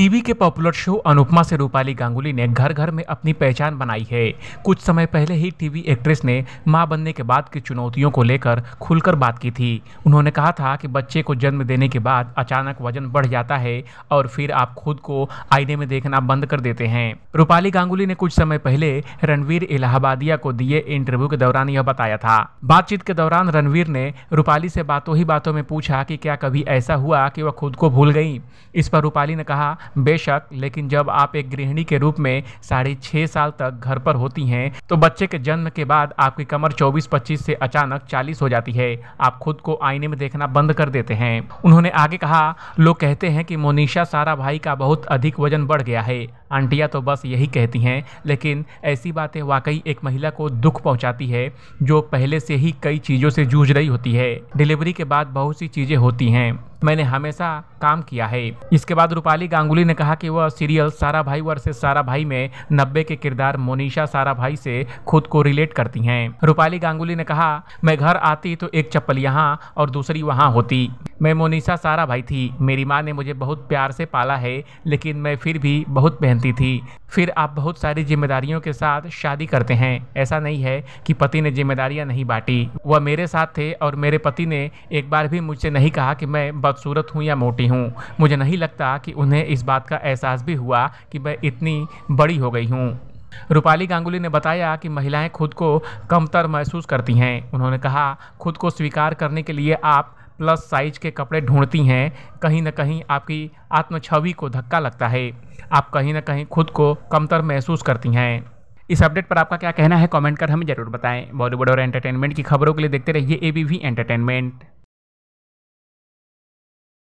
TV के popular show Anupama से रूपाली गांगुली ने घर घर में अपनी पहचान बनाई है कुछ समय पहले ही टीवी एक्ट्रेस ने मां बनने के बाद की चुनौतियों को लेकर खुलकर बात की थी उन्होंने कहा था कि बच्चे को जन्म देने के बाद अचानक वजन बढ़ जाता है और फिर आप खुद को आईने में देखना बंद कर देते हैं रूपाली गांगुली ने कुछ समय पहले रणवीर इलाहाबादिया को दिए इंटरव्यू के दौरान यह बताया था बातचीत के दौरान रणवीर ने रूपाली से बातों ही बातों में पूछा कि क्या कभी ऐसा हुआ कि वह खुद को भूल गई इस पर रूपाली ने कहा बेशक लेकिन जब आप एक गृहिणी के रूप में साढ़े छः साल तक घर पर होती हैं तो बच्चे के जन्म के बाद आपकी कमर 24-25 से अचानक 40 हो जाती है आप खुद को आईने में देखना बंद कर देते हैं उन्होंने आगे कहा लोग कहते हैं कि मोनिशा सारा भाई का बहुत अधिक वजन बढ़ गया है आंटियाँ तो बस यही कहती हैं लेकिन ऐसी बातें वाकई एक महिला को दुख पहुंचाती है जो पहले से ही कई चीज़ों से जूझ रही होती है डिलीवरी के बाद बहुत सी चीज़ें होती हैं मैंने हमेशा काम किया है इसके बाद रूपाली गांगुली ने कहा कि वह सीरियल सारा भाई वर्षे सारा भाई में नब्बे के किरदार मोनिशा सारा भाई से खुद को रिलेट करती हैं रूपाली गांगुली ने कहा मैं घर आती तो एक चप्पल यहाँ और दूसरी वहाँ होती मैं मोनिशा सारा भाई थी मेरी माँ ने मुझे बहुत प्यार से पाला है लेकिन मैं फिर भी बहुत पहनती थी फिर आप बहुत सारी जिम्मेदारियों के साथ शादी करते हैं ऐसा नहीं है कि पति ने जिम्मेदारियां नहीं बांटी वह मेरे साथ थे और मेरे पति ने एक बार भी मुझसे नहीं कहा कि मैं बदसूरत हूँ या मोटी हूँ मुझे नहीं लगता कि उन्हें इस बात का एहसास भी हुआ कि मैं इतनी बड़ी हो गई हूँ रूपाली गांगुली ने बताया कि महिलाएं खुद को कमतर महसूस करती हैं उन्होंने कहा खुद को स्वीकार करने के लिए आप प्लस साइज के कपड़े ढूंढती हैं कहीं ना कहीं आपकी आत्म छवि को धक्का लगता है आप कहीं ना कहीं खुद को कमतर महसूस करती हैं इस अपडेट पर आपका क्या कहना है कमेंट कर हमें ज़रूर बताएं बॉलीवुड और एंटरटेनमेंट की खबरों के लिए देखते रहिए ए एंटरटेनमेंट